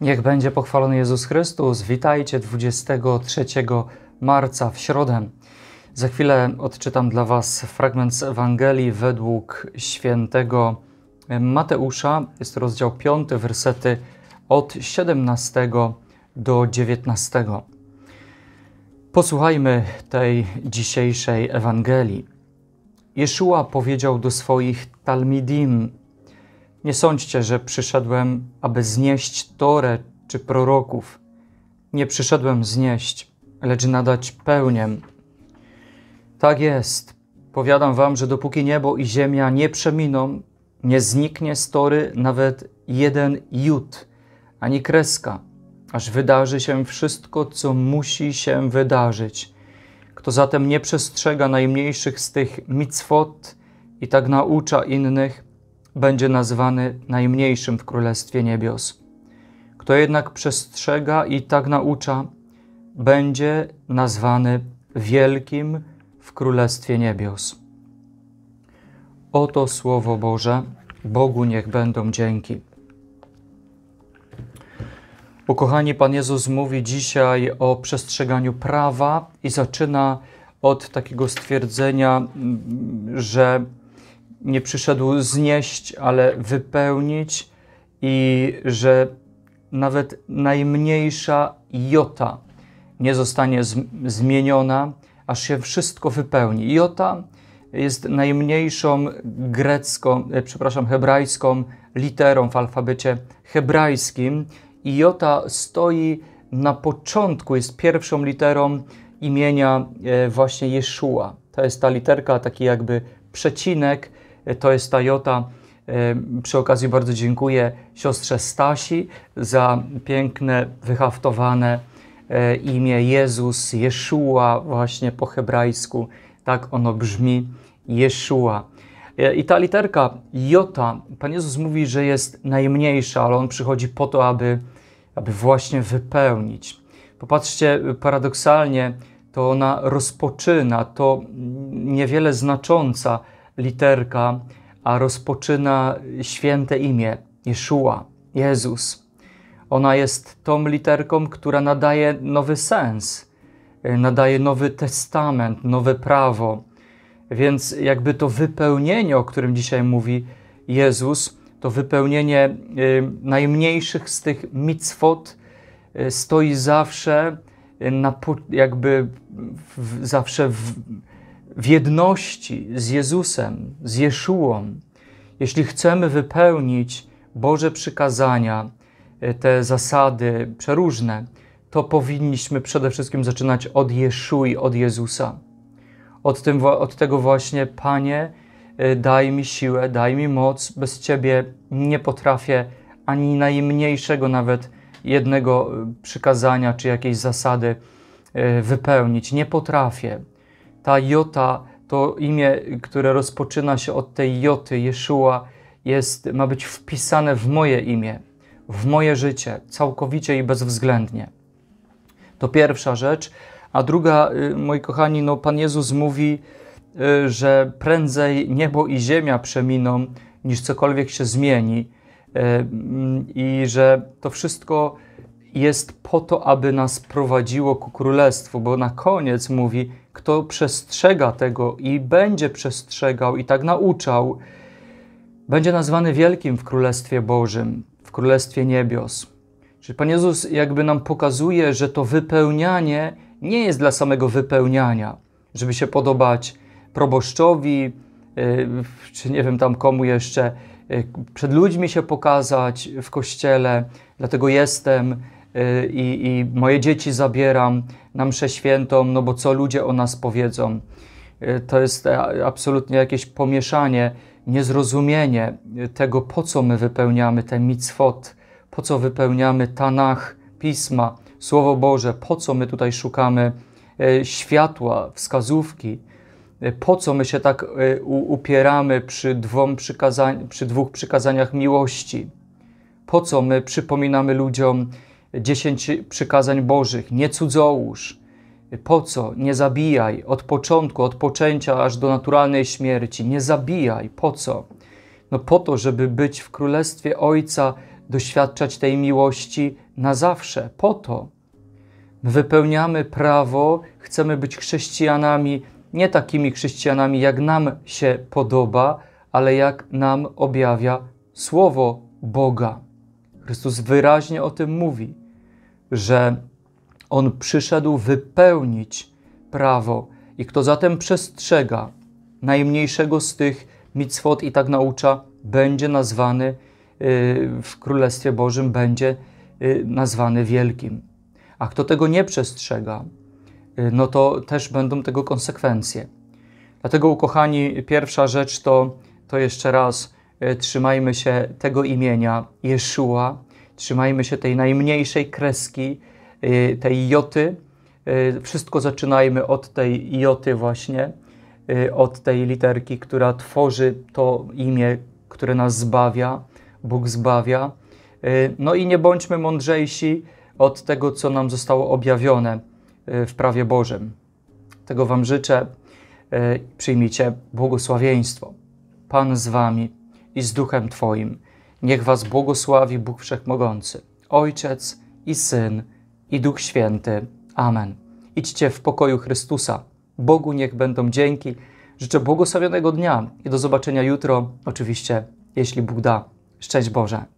Niech będzie pochwalony Jezus Chrystus. Witajcie 23 marca w środę. Za chwilę odczytam dla Was fragment z Ewangelii według świętego Mateusza. Jest to rozdział 5, wersety od 17 do 19. Posłuchajmy tej dzisiejszej Ewangelii. Jeszua powiedział do swoich Talmidim, nie sądźcie, że przyszedłem, aby znieść Torę czy proroków. Nie przyszedłem znieść, lecz nadać pełnię. Tak jest. Powiadam wam, że dopóki niebo i ziemia nie przeminą, nie zniknie z Tory nawet jeden jut, ani kreska, aż wydarzy się wszystko, co musi się wydarzyć. Kto zatem nie przestrzega najmniejszych z tych mitzvot i tak naucza innych, będzie nazwany najmniejszym w Królestwie Niebios. Kto jednak przestrzega i tak naucza, będzie nazwany wielkim w Królestwie Niebios. Oto Słowo Boże, Bogu niech będą dzięki. Ukochani, Pan Jezus mówi dzisiaj o przestrzeganiu prawa i zaczyna od takiego stwierdzenia, mm, że nie przyszedł znieść, ale wypełnić i że nawet najmniejsza jota nie zostanie zmieniona, aż się wszystko wypełni. Jota jest najmniejszą grecką, e, przepraszam, hebrajską literą w alfabecie hebrajskim i jota stoi na początku, jest pierwszą literą imienia e, właśnie Jeszua. To jest ta literka, taki jakby przecinek, to jest Toyota. Przy okazji bardzo dziękuję siostrze Stasi za piękne, wyhaftowane e, imię Jezus, Jeszua właśnie po hebrajsku. Tak ono brzmi, Jeszua. E, I ta literka Jota, Pan Jezus mówi, że jest najmniejsza, ale On przychodzi po to, aby, aby właśnie wypełnić. Popatrzcie, paradoksalnie to ona rozpoczyna, to niewiele znacząca, literka, a rozpoczyna święte imię Jeszua, Jezus. Ona jest tą literką, która nadaje nowy sens, e, nadaje nowy testament, nowe prawo. Więc jakby to wypełnienie, o którym dzisiaj mówi Jezus, to wypełnienie e, najmniejszych z tych mitzvot e, stoi zawsze na, jakby w, zawsze w, w jedności z Jezusem, z Jeszułą, jeśli chcemy wypełnić Boże przykazania, e, te zasady przeróżne, to powinniśmy przede wszystkim zaczynać od Jeszui, od Jezusa. Od, tym, od tego właśnie, Panie, e, daj mi siłę, daj mi moc, bez Ciebie nie potrafię ani najmniejszego nawet jednego e, przykazania czy jakiejś zasady wypełnić. Nie potrafię. Ta jota, to imię, które rozpoczyna się od tej joty, Jeszua, jest, ma być wpisane w moje imię, w moje życie, całkowicie i bezwzględnie. To pierwsza rzecz. A druga, y, moi kochani, no Pan Jezus mówi, y, że prędzej niebo i ziemia przeminą, niż cokolwiek się zmieni, y, i że to wszystko jest po to, aby nas prowadziło ku królestwu, bo na koniec mówi: kto przestrzega tego i będzie przestrzegał i tak nauczał, będzie nazwany wielkim w Królestwie Bożym, w Królestwie Niebios. Czyli Pan Jezus jakby nam pokazuje, że to wypełnianie nie jest dla samego wypełniania, żeby się podobać proboszczowi, y, czy nie wiem tam komu jeszcze, y, przed ludźmi się pokazać w kościele, dlatego jestem, Y, i, i moje dzieci zabieram na mszę świętą, no bo co ludzie o nas powiedzą. Y, to jest e, absolutnie jakieś pomieszanie, niezrozumienie y, tego, po co my wypełniamy ten mitzvot, po co wypełniamy Tanach, Pisma, Słowo Boże, po co my tutaj szukamy e, światła, wskazówki, po co my się tak upieramy przy, dwom przy dwóch przykazaniach miłości, po co my przypominamy ludziom, dziesięć przykazań Bożych, nie cudzołóż, po co, nie zabijaj, od początku, od poczęcia aż do naturalnej śmierci, nie zabijaj, po co? No po to, żeby być w Królestwie Ojca, doświadczać tej miłości na zawsze, po to. My wypełniamy prawo, chcemy być chrześcijanami, nie takimi chrześcijanami, jak nam się podoba, ale jak nam objawia Słowo Boga. Chrystus wyraźnie o tym mówi, że On przyszedł wypełnić prawo i kto zatem przestrzega najmniejszego z tych mitzvot i tak naucza, będzie nazwany y, w Królestwie Bożym, będzie y, nazwany wielkim. A kto tego nie przestrzega, y, no to też będą tego konsekwencje. Dlatego, ukochani, pierwsza rzecz to, to jeszcze raz E, trzymajmy się tego imienia Jeszua, trzymajmy się tej najmniejszej kreski, e, tej joty. E, wszystko zaczynajmy od tej joty właśnie, od tej literki, która tworzy to imię, które nas zbawia, Bóg zbawia. No i nie bądźmy mądrzejsi od tego, co nam zostało objawione w prawie Bożym. Tego Wam życzę. Przyjmijcie błogosławieństwo. Pan z Wami i z duchem Twoim. Niech Was błogosławi Bóg Wszechmogący, Ojciec i Syn i Duch Święty. Amen. Idźcie w pokoju Chrystusa. Bogu niech będą dzięki. Życzę błogosławionego dnia i do zobaczenia jutro, oczywiście, jeśli Bóg da. Szczęść Boże.